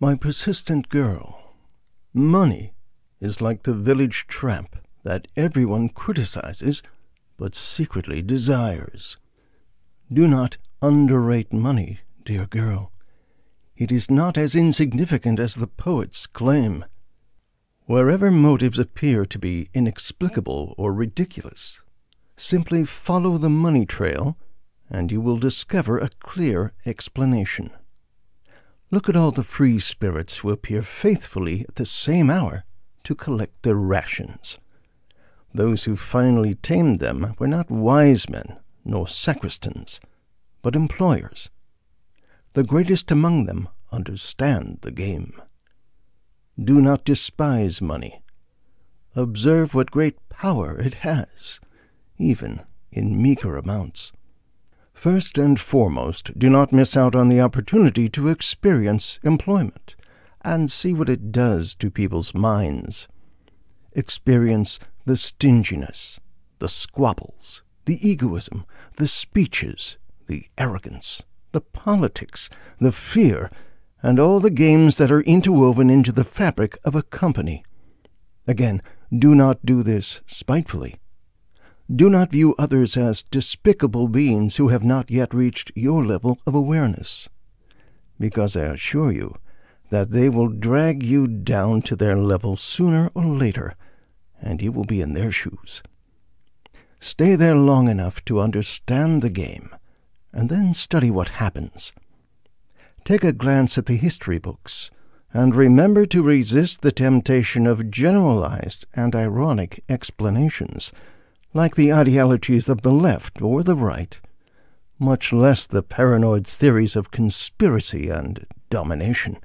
My persistent girl, money is like the village tramp that everyone criticizes but secretly desires. Do not underrate money, dear girl. It is not as insignificant as the poets claim. Wherever motives appear to be inexplicable or ridiculous, simply follow the money trail and you will discover a clear explanation. Look at all the free spirits who appear faithfully at the same hour to collect their rations. Those who finally tamed them were not wise men nor sacristans, but employers. The greatest among them understand the game. Do not despise money. Observe what great power it has, even in meager amounts. First and foremost, do not miss out on the opportunity to experience employment and see what it does to people's minds. Experience the stinginess, the squabbles, the egoism, the speeches, the arrogance, the politics, the fear, and all the games that are interwoven into the fabric of a company. Again, do not do this spitefully do not view others as despicable beings who have not yet reached your level of awareness, because I assure you that they will drag you down to their level sooner or later, and you will be in their shoes. Stay there long enough to understand the game, and then study what happens. Take a glance at the history books, and remember to resist the temptation of generalized and ironic explanations like the ideologies of the left or the right, much less the paranoid theories of conspiracy and domination.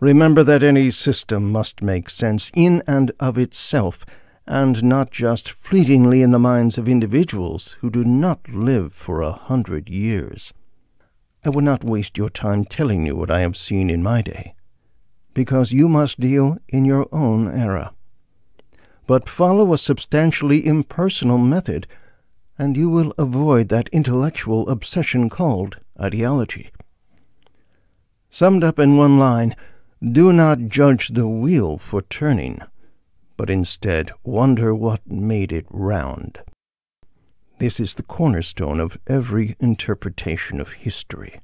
Remember that any system must make sense in and of itself, and not just fleetingly in the minds of individuals who do not live for a hundred years. I will not waste your time telling you what I have seen in my day, because you must deal in your own era but follow a substantially impersonal method, and you will avoid that intellectual obsession called ideology. Summed up in one line, do not judge the wheel for turning, but instead wonder what made it round. This is the cornerstone of every interpretation of history.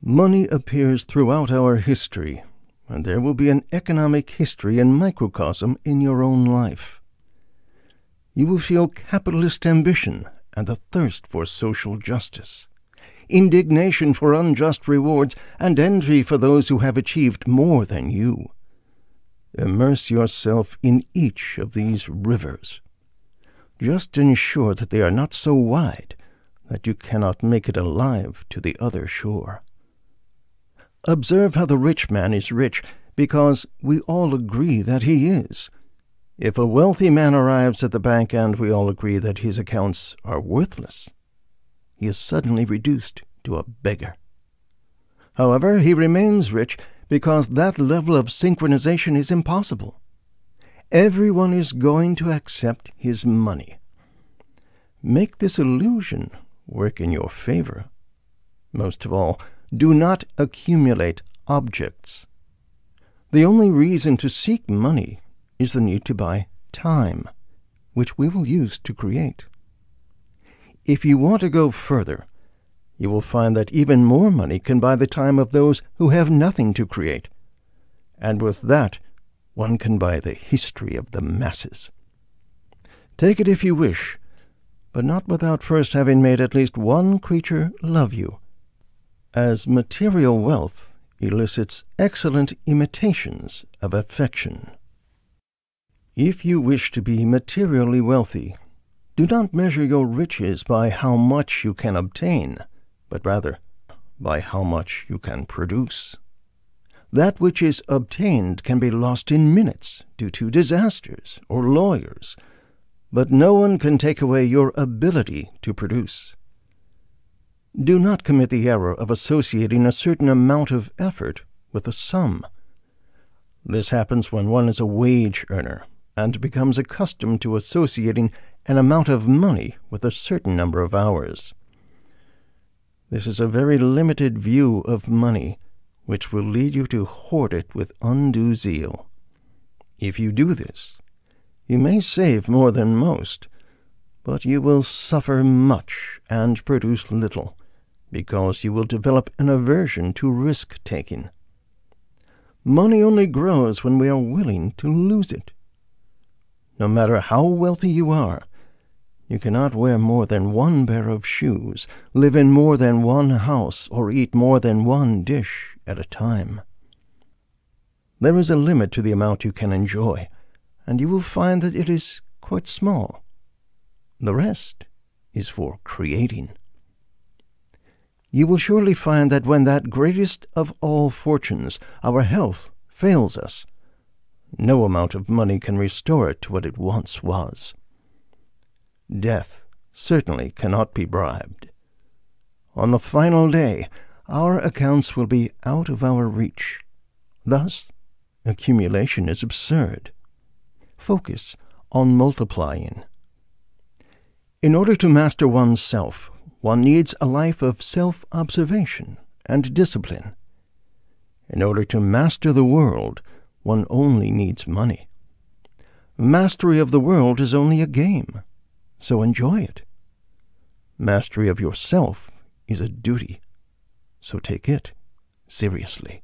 Money appears throughout our history and there will be an economic history and microcosm in your own life. You will feel capitalist ambition and the thirst for social justice, indignation for unjust rewards, and envy for those who have achieved more than you. Immerse yourself in each of these rivers. Just ensure that they are not so wide that you cannot make it alive to the other shore. Observe how the rich man is rich, because we all agree that he is. If a wealthy man arrives at the bank and we all agree that his accounts are worthless, he is suddenly reduced to a beggar. However, he remains rich because that level of synchronization is impossible. Everyone is going to accept his money. Make this illusion work in your favor. Most of all, do not accumulate objects. The only reason to seek money is the need to buy time, which we will use to create. If you want to go further, you will find that even more money can buy the time of those who have nothing to create. And with that, one can buy the history of the masses. Take it if you wish, but not without first having made at least one creature love you as material wealth elicits excellent imitations of affection. If you wish to be materially wealthy, do not measure your riches by how much you can obtain, but rather by how much you can produce. That which is obtained can be lost in minutes due to disasters or lawyers, but no one can take away your ability to produce. Do not commit the error of associating a certain amount of effort with a sum. This happens when one is a wage earner and becomes accustomed to associating an amount of money with a certain number of hours. This is a very limited view of money, which will lead you to hoard it with undue zeal. If you do this, you may save more than most, but you will suffer much and produce little, because you will develop an aversion to risk taking. Money only grows when we are willing to lose it. No matter how wealthy you are, you cannot wear more than one pair of shoes, live in more than one house, or eat more than one dish at a time. There is a limit to the amount you can enjoy, and you will find that it is quite small. The rest is for creating you will surely find that when that greatest of all fortunes, our health, fails us, no amount of money can restore it to what it once was. Death certainly cannot be bribed. On the final day, our accounts will be out of our reach. Thus, accumulation is absurd. Focus on multiplying. In order to master oneself, one needs a life of self-observation and discipline. In order to master the world, one only needs money. Mastery of the world is only a game, so enjoy it. Mastery of yourself is a duty, so take it seriously.